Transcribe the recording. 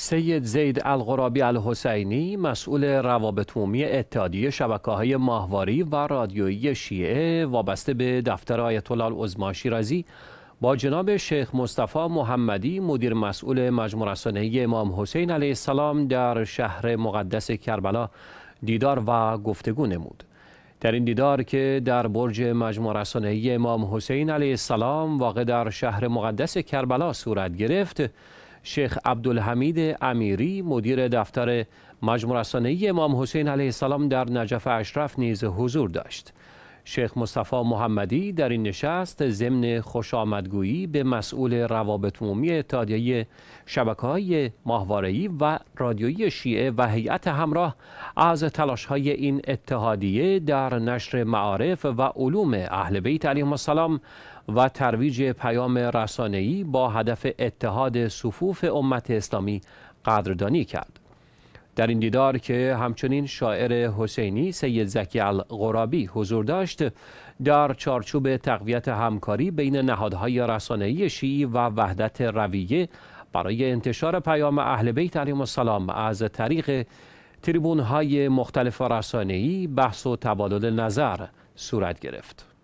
سید زید الغرابی الحسینی مسئول روابط عمومی اتحادیه شبکه های ماهواری و رادیویی شیعه وابسته به دفتر آیت الله العظما شیرازی با جناب شیخ مصطفی محمدی مدیر مسئول مجمع رسانه امام حسین علیه السلام در شهر مقدس کربلا دیدار و گفتگو نمود در این دیدار که در برج مجمع رسانه امام حسین علیه السلام واقع در شهر مقدس کربلا صورت گرفت شیخ عبدالحمید امیری مدیر دفتر مجموع رسانه‌ای امام حسین علیه السلام در نجف اشرف نیز حضور داشت شیخ مصطفی محمدی در این نشست ضمن خوش آمدگویی به مسئول روابط عمومی اتحادیه شبکه های ماهواره‌ای و رادیویی شیعه و هیئت همراه از تلاش های این اتحادیه در نشر معارف و علوم اهل بیت علیهم السلام و ترویج پیام رسانه‌ای با هدف اتحاد صفوف امت اسلامی قدردانی کرد. در این دیدار که همچنین شاعر حسینی سید زکی الغرابی حضور داشت در چارچوب تقویت همکاری بین نهادهای رسانه‌ای شیعی و وحدت رویه برای انتشار پیام اهل بیت علیهم السلام از طریق تریبون مختلف رسانه‌ای بحث و تبادل نظر صورت گرفت.